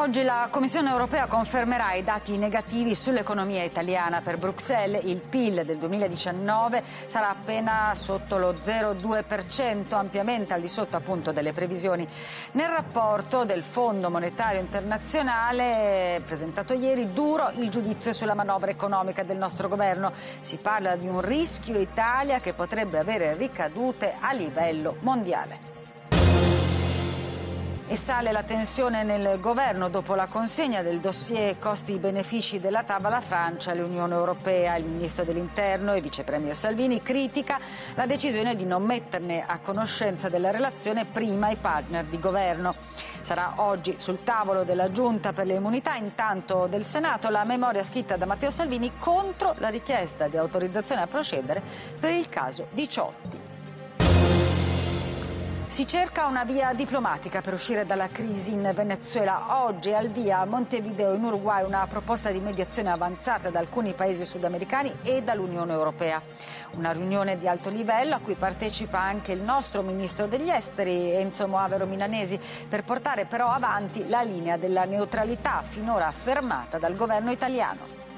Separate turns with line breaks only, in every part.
Oggi la Commissione europea confermerà i dati negativi sull'economia italiana. Per Bruxelles il PIL del 2019 sarà appena sotto lo 0,2%, ampiamente al di sotto appunto delle previsioni. Nel rapporto del Fondo Monetario Internazionale presentato ieri duro il giudizio sulla manovra economica del nostro governo. Si parla di un rischio Italia che potrebbe avere ricadute a livello mondiale. E sale la tensione nel governo dopo la consegna del dossier costi-benefici della TAV alla Francia e all'Unione Europea. Il ministro dell'Interno e vicepremier Salvini critica la decisione di non metterne a conoscenza della relazione prima i partner di governo. Sarà oggi sul tavolo della Giunta per le immunità, intanto del Senato, la memoria scritta da Matteo Salvini contro la richiesta di autorizzazione a procedere per il caso Diciotti. Si cerca una via diplomatica per uscire dalla crisi in Venezuela. Oggi al via a Montevideo in Uruguay una proposta di mediazione avanzata da alcuni paesi sudamericani e dall'Unione Europea. Una riunione di alto livello a cui partecipa anche il nostro ministro degli esteri Enzo Moavero Milanesi per portare però avanti la linea della neutralità finora affermata dal governo italiano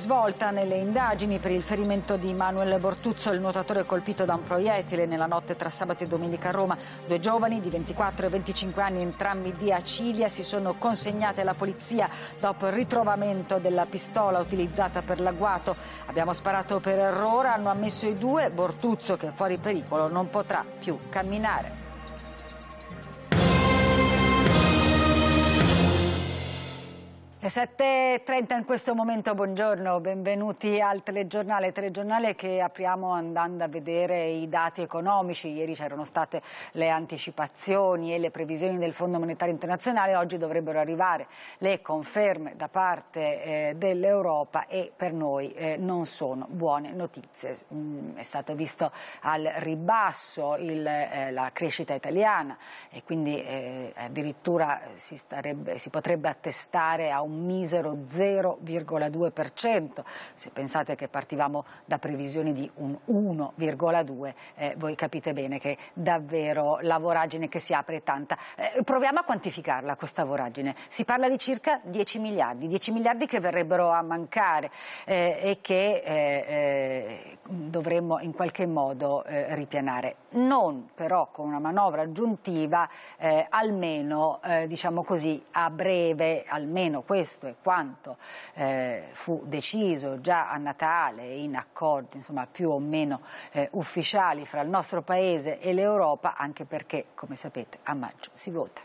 svolta nelle indagini per il ferimento di Manuel Bortuzzo, il nuotatore colpito da un proiettile nella notte tra sabato e domenica a Roma. Due giovani di 24 e 25 anni, entrambi di Acilia, si sono consegnati alla polizia dopo il ritrovamento della pistola utilizzata per l'agguato. Abbiamo sparato per errore, hanno ammesso i due, Bortuzzo che è fuori pericolo non potrà più camminare. Le 7.30 in questo momento, buongiorno, benvenuti al telegiornale, telegiornale che apriamo andando a vedere i dati economici, ieri c'erano state le anticipazioni e le previsioni del Fondo Monetario Internazionale, oggi dovrebbero arrivare le conferme da parte eh, dell'Europa e per noi eh, non sono buone notizie, mm, è stato visto al ribasso il, eh, la crescita italiana e quindi eh, addirittura si, starebbe, si potrebbe attestare a un un misero 0,2%. Se pensate che partivamo da previsioni di un 1,2, eh, voi capite bene che davvero la voragine che si apre è tanta. Eh, proviamo a quantificarla questa voragine. Si parla di circa 10 miliardi, 10 miliardi che verrebbero a mancare eh, e che eh, eh, dovremmo in qualche modo eh, ripianare. Non però con una manovra aggiuntiva, almeno diciamo così, a breve, almeno questo questo è quanto eh, fu deciso già a Natale in accordi insomma, più o meno eh, ufficiali fra il nostro Paese e l'Europa, anche perché, come sapete, a maggio si vota.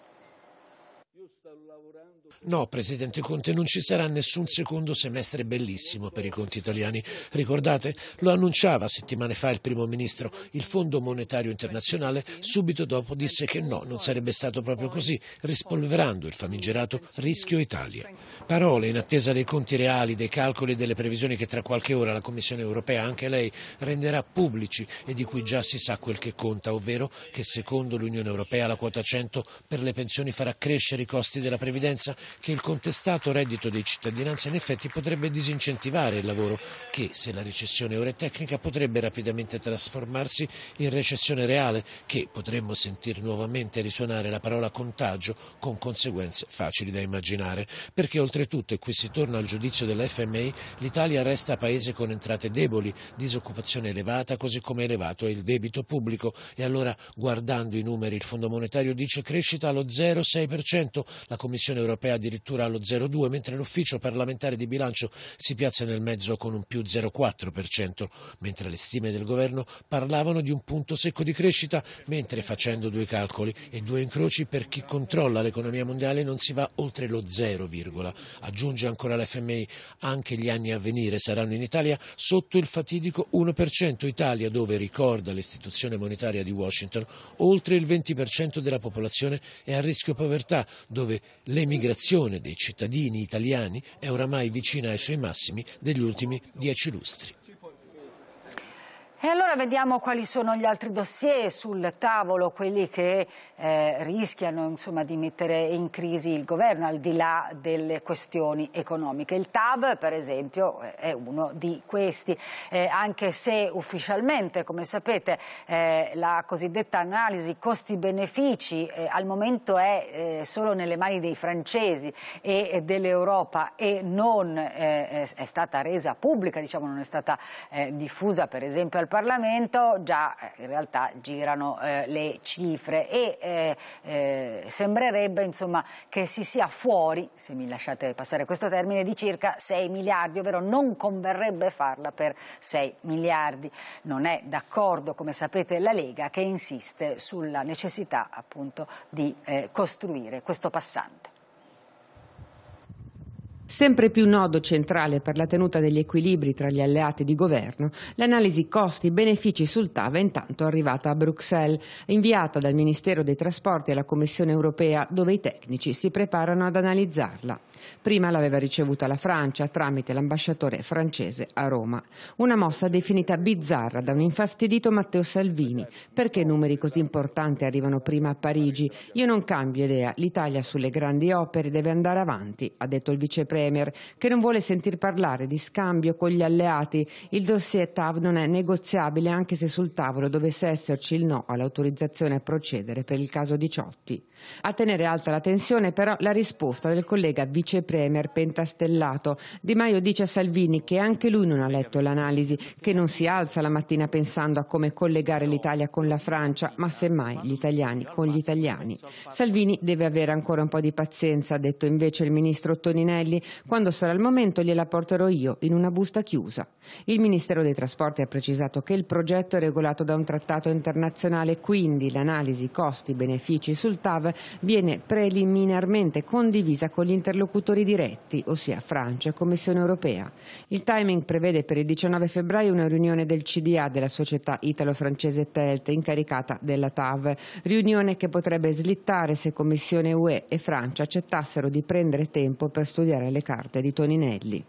No, Presidente Conte, non ci sarà nessun secondo semestre bellissimo per i conti italiani. Ricordate? Lo annunciava settimane fa il Primo Ministro. Il Fondo Monetario Internazionale subito dopo disse che no, non sarebbe stato proprio così, rispolverando il famigerato rischio Italia. Parole in attesa dei conti reali, dei calcoli e delle previsioni che tra qualche ora la Commissione europea, anche lei, renderà pubblici e di cui già si sa quel che conta, ovvero che secondo l'Unione europea la quota 100 per le pensioni farà crescere i costi della previdenza che il contestato reddito dei cittadinanza in effetti potrebbe disincentivare il lavoro che, se la recessione ora è tecnica, potrebbe rapidamente trasformarsi in recessione reale che potremmo sentir nuovamente risuonare la parola contagio con conseguenze facili da immaginare. Perché oltretutto, e qui si torna al giudizio della FMI, l'Italia resta paese con entrate deboli, disoccupazione elevata, così come elevato è il debito pubblico. E allora, guardando i numeri, il Fondo Monetario dice crescita allo 0,6%, la Commissione europea europea addirittura allo 0,2, mentre l'ufficio parlamentare di bilancio si piazza nel mezzo con un più 0,4%, mentre le stime del governo parlavano di un punto secco di crescita, mentre facendo due calcoli e due incroci per chi controlla l'economia mondiale non si va oltre lo 0, aggiunge ancora l'FMI, anche gli anni a venire saranno in Italia sotto il fatidico 1% Italia dove, ricorda l'istituzione monetaria di Washington, oltre il 20% della popolazione è a rischio povertà, dove le migrazioni frustrazione dei cittadini italiani è oramai vicina ai suoi massimi degli ultimi dieci lustri.
E allora vediamo quali sono gli altri dossier sul tavolo, quelli che eh, rischiano insomma, di mettere in crisi il governo, al di là delle questioni economiche. Il TAB, per esempio, è uno di questi, eh, anche se ufficialmente, come sapete, eh, la cosiddetta analisi costi-benefici eh, al momento è eh, solo nelle mani dei francesi e dell'Europa e non eh, è stata resa pubblica, diciamo, non è stata diffusa per esempio al Parlamento già eh, in realtà girano eh, le cifre e eh, eh, sembrerebbe insomma, che si sia fuori, se mi lasciate passare questo termine, di circa 6 miliardi, ovvero non converrebbe farla per 6 miliardi. Non è d'accordo, come sapete, la Lega che insiste sulla necessità appunto di eh, costruire questo passante.
Sempre più nodo centrale per la tenuta degli equilibri tra gli alleati di governo, l'analisi costi-benefici sul TAV è intanto arrivata a Bruxelles, inviata dal Ministero dei Trasporti alla Commissione europea, dove i tecnici si preparano ad analizzarla. Prima l'aveva ricevuta la Francia tramite l'ambasciatore francese a Roma. Una mossa definita bizzarra da un infastidito Matteo Salvini. Perché numeri così importanti arrivano prima a Parigi? Io non cambio idea, l'Italia sulle grandi opere deve andare avanti, ha detto il vicepresidente Premier, che non vuole sentir parlare di scambio con gli alleati. Il dossier TAV non è negoziabile anche se sul tavolo dovesse esserci il no all'autorizzazione a procedere per il caso Diciotti. A tenere alta la tensione però la risposta del collega vice Premier Pentastellato. Di Maio dice a Salvini che anche lui non ha letto l'analisi, che non si alza la mattina pensando a come collegare l'Italia con la Francia, ma semmai gli italiani con gli italiani. Salvini deve avere ancora un po' di pazienza, ha detto invece il ministro Toninelli, quando sarà il momento gliela porterò io, in una busta chiusa. Il Ministero dei Trasporti ha precisato che il progetto è regolato da un trattato internazionale, quindi l'analisi costi-benefici sul TAV viene preliminarmente condivisa con gli interlocutori diretti, ossia Francia e Commissione europea. Il timing prevede per il 19 febbraio una riunione del CDA della società italo-francese TELT incaricata della TAV, riunione che potrebbe slittare se Commissione UE e Francia accettassero di prendere tempo per studiare le carte di Toninelli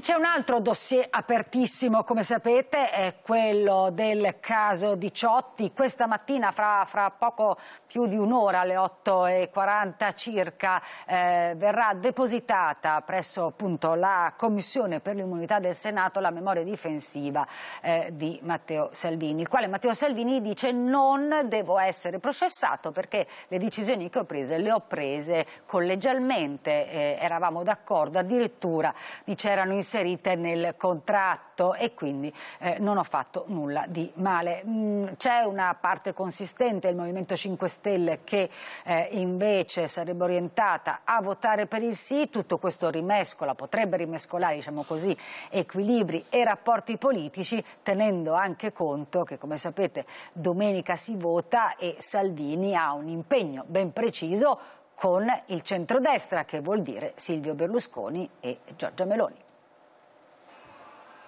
c'è un altro dossier apertissimo, come sapete, è quello del caso di Ciotti. Questa mattina, fra, fra poco più di un'ora, alle 8.40 circa, eh, verrà depositata presso appunto, la Commissione per l'immunità del Senato la memoria difensiva eh, di Matteo Salvini, il quale Matteo Salvini dice non devo essere processato perché le decisioni che ho prese le ho prese collegialmente, eh, eravamo d'accordo, addirittura dice erano in inserite nel contratto e quindi eh, non ho fatto nulla di male. Mm, c'è una parte consistente il Movimento 5 Stelle che eh, invece sarebbe orientata a votare per il sì, tutto questo rimescola, potrebbe rimescolare diciamo così, equilibri e rapporti politici tenendo anche conto che come sapete domenica si vota e Salvini ha un impegno ben preciso con il centrodestra, che vuol dire Silvio Berlusconi e Giorgia Meloni.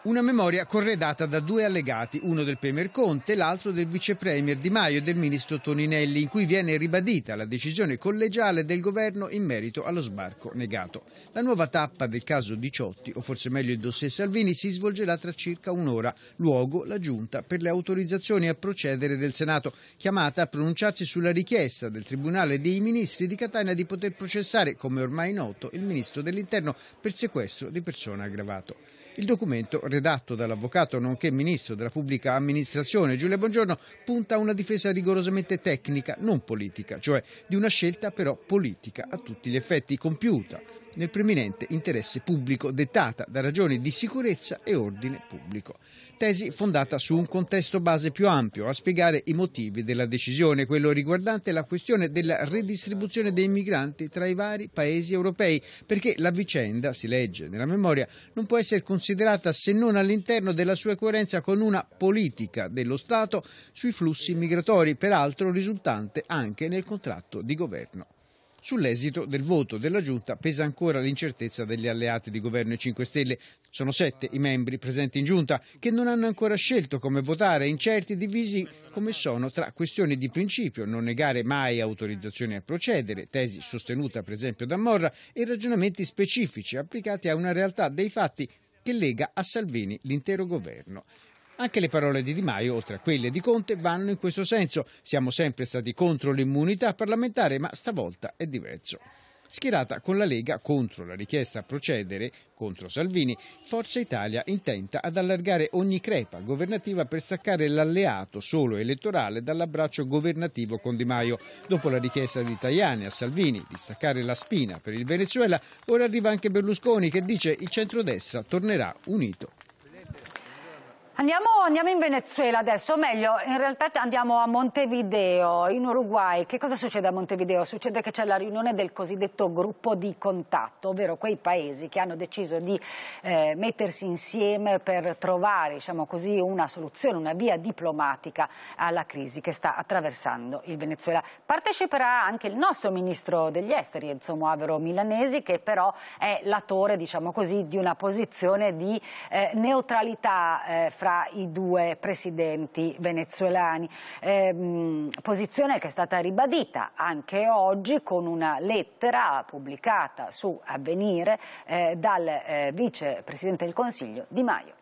Una memoria corredata da due allegati, uno del Premier Conte, e l'altro del Vice Premier Di Maio e del Ministro Toninelli, in cui viene ribadita la decisione collegiale del governo in merito allo sbarco negato. La nuova tappa del caso Diciotti, o forse meglio il dossier Salvini, si svolgerà tra circa un'ora, luogo la Giunta per le autorizzazioni a procedere del Senato, chiamata a pronunciarsi sulla richiesta del Tribunale dei Ministri di Catania di poter processare, come ormai noto, il Ministro dell'Interno per sequestro di persona aggravato. Il documento, redatto dall'avvocato nonché ministro della pubblica amministrazione Giulia Bongiorno, punta a una difesa rigorosamente tecnica, non politica, cioè di una scelta però politica a tutti gli effetti compiuta nel preminente interesse pubblico dettata da ragioni di sicurezza e ordine pubblico. Tesi fondata su un contesto base più ampio a spiegare i motivi della decisione, quello riguardante la questione della redistribuzione dei migranti tra i vari paesi europei, perché la vicenda, si legge nella memoria, non può essere considerata se non all'interno della sua coerenza con una politica dello Stato sui flussi migratori, peraltro risultante anche nel contratto di governo. Sull'esito del voto della Giunta pesa ancora l'incertezza degli alleati di governo e 5 Stelle. Sono sette i membri presenti in Giunta che non hanno ancora scelto come votare, incerti e divisi come sono tra questioni di principio, non negare mai autorizzazioni a procedere, tesi sostenuta per esempio da Morra, e ragionamenti specifici applicati a una realtà dei fatti che lega a Salvini l'intero governo. Anche le parole di Di Maio, oltre a quelle di Conte, vanno in questo senso. Siamo sempre stati contro l'immunità parlamentare, ma stavolta è diverso schierata con la Lega contro la richiesta a procedere contro Salvini, Forza Italia intenta ad allargare ogni crepa governativa per staccare l'alleato solo elettorale dall'abbraccio governativo con Di Maio. Dopo la richiesta di Tajani a Salvini di staccare la spina per il Venezuela, ora arriva anche Berlusconi che dice il centrodestra tornerà unito
Andiamo, andiamo, in Venezuela adesso, o meglio, in realtà andiamo a Montevideo, in Uruguay. Che cosa succede a Montevideo? Succede che c'è la riunione del cosiddetto gruppo di contatto, ovvero quei paesi che hanno deciso di eh, mettersi insieme per trovare diciamo così, una soluzione, una via diplomatica alla crisi che sta attraversando il Venezuela. Parteciperà anche il nostro ministro degli esteri, Enzo Avero Milanesi, che però è l'attore diciamo così, di una posizione di eh, neutralità eh, fra tra i due presidenti venezuelani, ehm, posizione che è stata ribadita anche oggi con una lettera pubblicata su Avvenire eh, dal eh, vicepresidente del Consiglio Di Maio.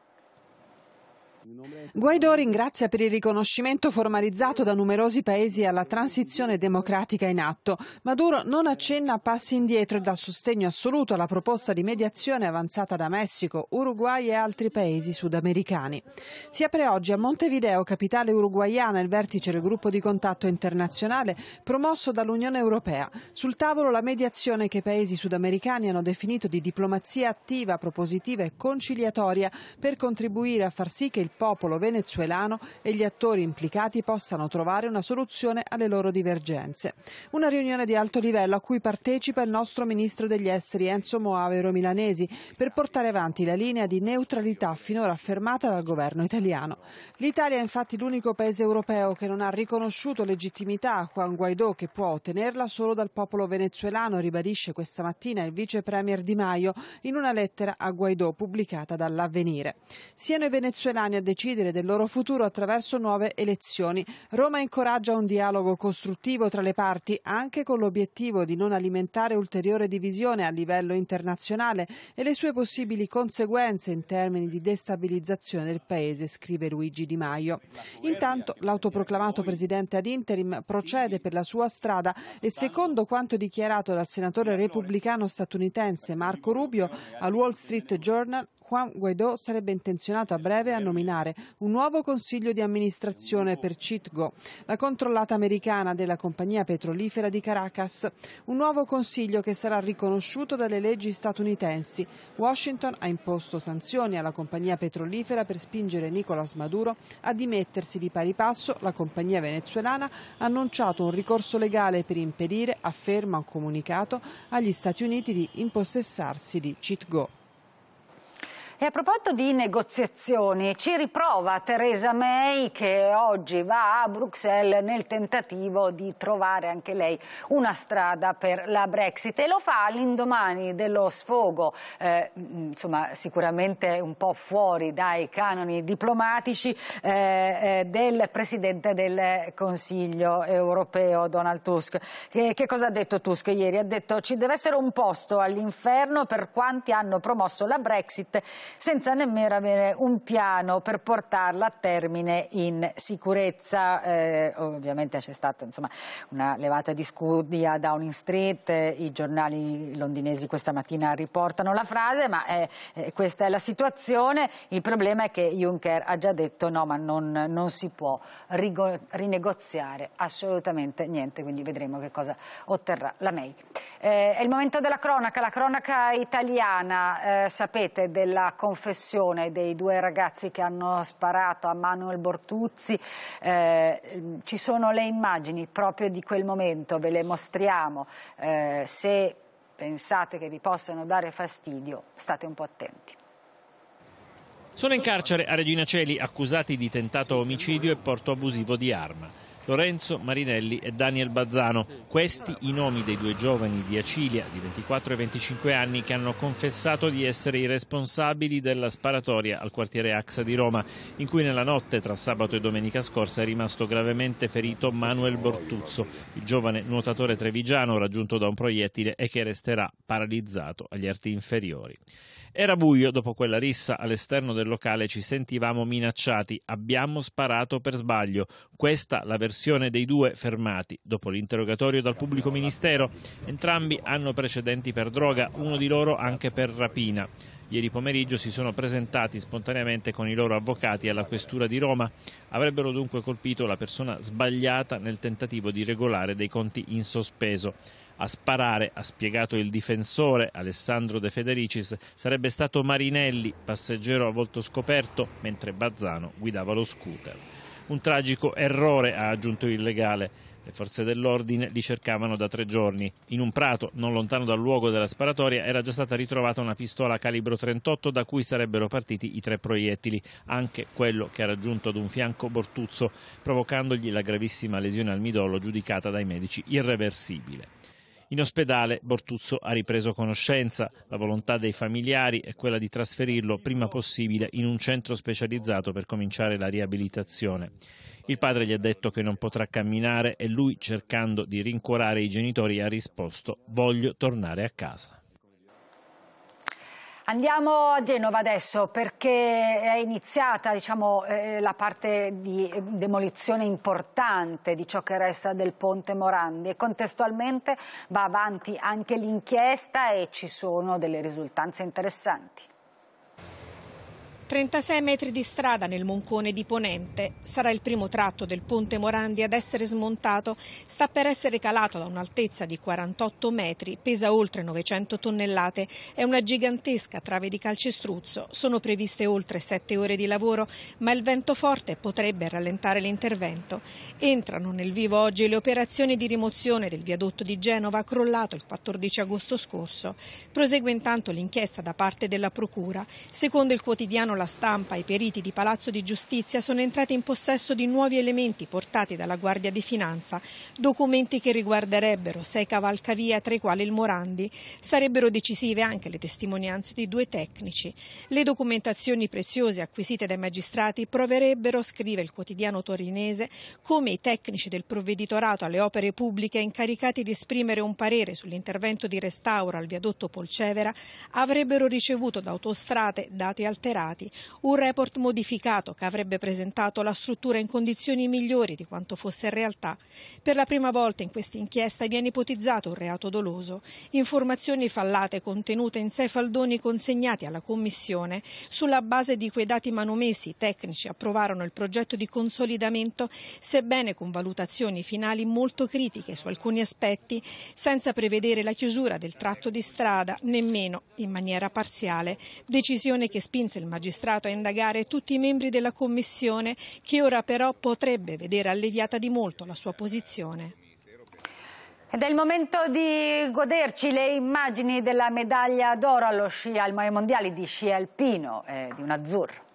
Guaidò ringrazia per il riconoscimento formalizzato da numerosi paesi alla transizione democratica in atto. Maduro non accenna a passi indietro e dà sostegno assoluto alla proposta di mediazione avanzata da Messico, Uruguay e altri paesi sudamericani. Si apre oggi a Montevideo, capitale uruguayana, il vertice del gruppo di contatto internazionale promosso dall'Unione Europea. Sul tavolo la mediazione che i paesi sudamericani hanno definito di diplomazia attiva, propositiva e conciliatoria per contribuire a far sì che il il popolo venezuelano e gli attori implicati possano trovare una soluzione alle loro divergenze. Una riunione di alto livello a cui partecipa il nostro ministro degli esteri Enzo Moavero Milanesi per portare avanti la linea di neutralità finora affermata dal governo italiano. L'Italia è infatti l'unico paese europeo che non ha riconosciuto legittimità a Juan Guaidó che può ottenerla solo dal popolo venezuelano, ribadisce questa mattina il vice premier Di Maio in una lettera a Guaidó pubblicata dall'Avvenire. Siano i venezuelani a decidere del loro futuro attraverso nuove elezioni. Roma incoraggia un dialogo costruttivo tra le parti, anche con l'obiettivo di non alimentare ulteriore divisione a livello internazionale e le sue possibili conseguenze in termini di destabilizzazione del Paese, scrive Luigi Di Maio. Intanto l'autoproclamato presidente ad interim procede per la sua strada e secondo quanto dichiarato dal senatore repubblicano statunitense Marco Rubio al Wall Street Journal Juan Guaidó sarebbe intenzionato a breve a nominare un nuovo consiglio di amministrazione per Citgo, la controllata americana della compagnia petrolifera di Caracas, un nuovo consiglio che sarà riconosciuto dalle leggi statunitensi. Washington ha imposto sanzioni alla compagnia petrolifera per spingere Nicolas Maduro a dimettersi di pari passo, la compagnia venezuelana ha annunciato un ricorso legale per impedire, afferma un comunicato, agli Stati Uniti di impossessarsi di Citgo.
E a proposito di negoziazioni, ci riprova Theresa May che oggi va a Bruxelles nel tentativo di trovare anche lei una strada per la Brexit e lo fa all'indomani dello sfogo, eh, insomma, sicuramente un po' fuori dai canoni diplomatici eh, eh, del Presidente del Consiglio europeo Donald Tusk. Che, che cosa ha detto Tusk ieri? Ha detto ci deve essere un posto all'inferno per quanti hanno promosso la Brexit senza nemmeno avere un piano per portarla a termine in sicurezza. Eh, ovviamente c'è stata insomma, una levata di scudi a Downing Street, i giornali londinesi questa mattina riportano la frase, ma eh, eh, questa è la situazione. Il problema è che Juncker ha già detto no, ma non, non si può rinegoziare assolutamente niente, quindi vedremo che cosa otterrà la May. Eh, è il momento della cronaca, la cronaca italiana, eh, sapete, della confessione dei due ragazzi che hanno sparato a Manuel Bortuzzi, eh, ci sono le immagini proprio di quel momento, ve le mostriamo, eh, se pensate che vi possano dare fastidio state un po' attenti.
Sono in carcere a Regina Celi accusati di tentato omicidio e porto abusivo di arma. Lorenzo Marinelli e Daniel Bazzano. Questi i nomi dei due giovani di Acilia, di 24 e 25 anni, che hanno confessato di essere i responsabili della sparatoria al quartiere Axa di Roma, in cui nella notte tra sabato e domenica scorsa è rimasto gravemente ferito Manuel Bortuzzo, il giovane nuotatore trevigiano raggiunto da un proiettile e che resterà paralizzato agli arti inferiori. Era buio dopo quella rissa all'esterno del locale, ci sentivamo minacciati. Abbiamo sparato per sbaglio. Questa la versione dei due fermati. Dopo l'interrogatorio dal pubblico ministero, entrambi hanno precedenti per droga, uno di loro anche per rapina ieri pomeriggio si sono presentati spontaneamente con i loro avvocati alla Questura di Roma. Avrebbero dunque colpito la persona sbagliata nel tentativo di regolare dei conti in sospeso. A sparare, ha spiegato il difensore Alessandro De Federicis, sarebbe stato Marinelli, passeggero a volto scoperto, mentre Bazzano guidava lo scooter. Un tragico errore, ha aggiunto il legale. Le forze dell'ordine li cercavano da tre giorni. In un prato, non lontano dal luogo della sparatoria, era già stata ritrovata una pistola calibro 38 da cui sarebbero partiti i tre proiettili, anche quello che ha raggiunto ad un fianco Bortuzzo, provocandogli la gravissima lesione al midollo giudicata dai medici irreversibile. In ospedale Bortuzzo ha ripreso conoscenza, la volontà dei familiari è quella di trasferirlo prima possibile in un centro specializzato per cominciare la riabilitazione. Il padre gli ha detto che non potrà camminare e lui, cercando di rincuorare i genitori, ha risposto «voglio tornare a casa».
Andiamo a Genova adesso perché è iniziata diciamo, eh, la parte di eh, demolizione importante di ciò che resta del ponte Morandi e contestualmente va avanti anche l'inchiesta e ci sono delle risultanze interessanti.
36 metri di strada nel Moncone di Ponente. Sarà il primo tratto del ponte Morandi ad essere smontato. Sta per essere calato da un'altezza di 48 metri, pesa oltre 900 tonnellate. È una gigantesca trave di calcestruzzo. Sono previste oltre 7 ore di lavoro, ma il vento forte potrebbe rallentare l'intervento. Entrano nel vivo oggi le operazioni di rimozione del viadotto di Genova crollato il 14 agosto scorso. Prosegue intanto l'inchiesta da parte della Procura. Secondo il quotidiano la stampa, i periti di Palazzo di Giustizia sono entrati in possesso di nuovi elementi portati dalla Guardia di Finanza, documenti che riguarderebbero sei cavalcavia, tra i quali il Morandi. Sarebbero decisive anche le testimonianze di due tecnici. Le documentazioni preziose acquisite dai magistrati proverebbero, scrive il quotidiano torinese, come i tecnici del provveditorato alle opere pubbliche incaricati di esprimere un parere sull'intervento di restauro al viadotto Polcevera avrebbero ricevuto da autostrade dati alterati un report modificato che avrebbe presentato la struttura in condizioni migliori di quanto fosse in realtà. Per la prima volta in questa inchiesta viene ipotizzato un reato doloso. Informazioni fallate contenute in sei faldoni consegnati alla Commissione sulla base di quei dati manomessi tecnici approvarono il progetto di consolidamento, sebbene con valutazioni finali molto critiche su alcuni aspetti, senza prevedere la chiusura del tratto di strada, nemmeno in maniera parziale, decisione che spinse il magistrato magistrato a indagare tutti i membri della commissione che ora però potrebbe vedere alleviata di molto la sua posizione.
Ed è il momento di goderci le immagini della medaglia d'oro allo sci al Mondiale di sci alpino eh, di un azzurro.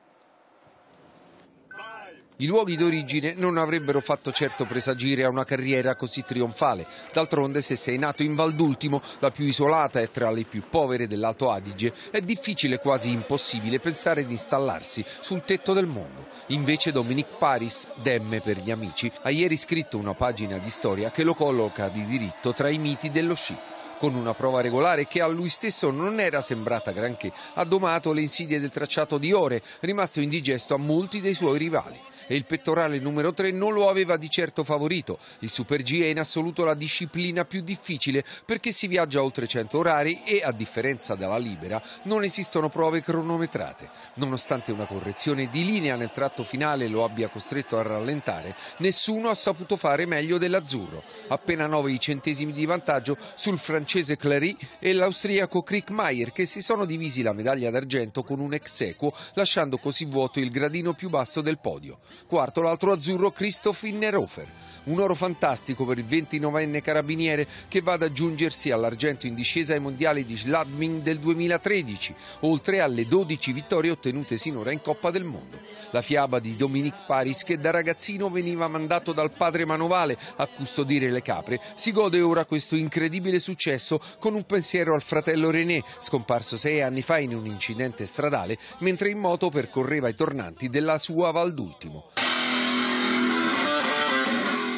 I luoghi d'origine non avrebbero fatto certo presagire a una carriera così trionfale. D'altronde, se sei nato in Valdultimo, la più isolata e tra le più povere dell'Alto Adige, è difficile, quasi impossibile, pensare di installarsi sul tetto del mondo. Invece Dominique Paris, demme per gli amici, ha ieri scritto una pagina di storia che lo colloca di diritto tra i miti dello sci con una prova regolare che a lui stesso non era sembrata granché, ha domato le insidie del tracciato di ore, rimasto indigesto a molti dei suoi rivali e il pettorale numero 3 non lo aveva di certo favorito. Il Super G è in assoluto la disciplina più difficile perché si viaggia oltre 100 orari e, a differenza della libera, non esistono prove cronometrate. Nonostante una correzione di linea nel tratto finale lo abbia costretto a rallentare, nessuno ha saputo fare meglio dell'azzurro. Appena 9 centesimi di vantaggio sul francese Clary e l'austriaco Krickmeier che si sono divisi la medaglia d'argento con un ex equo, lasciando così vuoto il gradino più basso del podio quarto l'altro azzurro Christoph Innerhofer. Un oro fantastico per il 29enne carabiniere che va ad aggiungersi all'argento in discesa ai mondiali di Sladming del 2013, oltre alle 12 vittorie ottenute sinora in Coppa del Mondo. La fiaba di Dominique Paris che da ragazzino veniva mandato dal padre Manovale a custodire le capre, si gode ora questo incredibile successo con un pensiero al fratello René, scomparso sei anni fa in un incidente stradale mentre in moto percorreva i tornanti della sua Val d'Ultimo.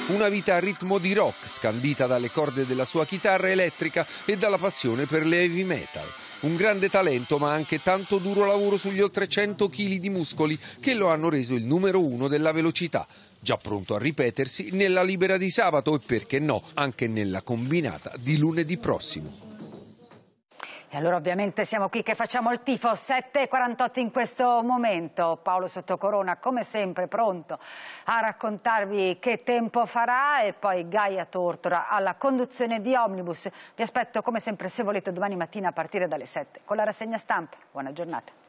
Una vita a ritmo di rock, scandita dalle corde della sua chitarra elettrica e dalla passione per le heavy metal. Un grande talento ma anche tanto duro lavoro sugli oltre 100 kg di muscoli che lo hanno reso il numero uno della velocità, già pronto a ripetersi nella libera di sabato e perché no, anche nella combinata di lunedì prossimo
allora ovviamente siamo qui che facciamo il tifo 7.48 in questo momento. Paolo Sottocorona come sempre pronto a raccontarvi che tempo farà e poi Gaia Tortora alla conduzione di Omnibus. Vi aspetto come sempre se volete domani mattina a partire dalle 7 con la rassegna stampa. Buona giornata.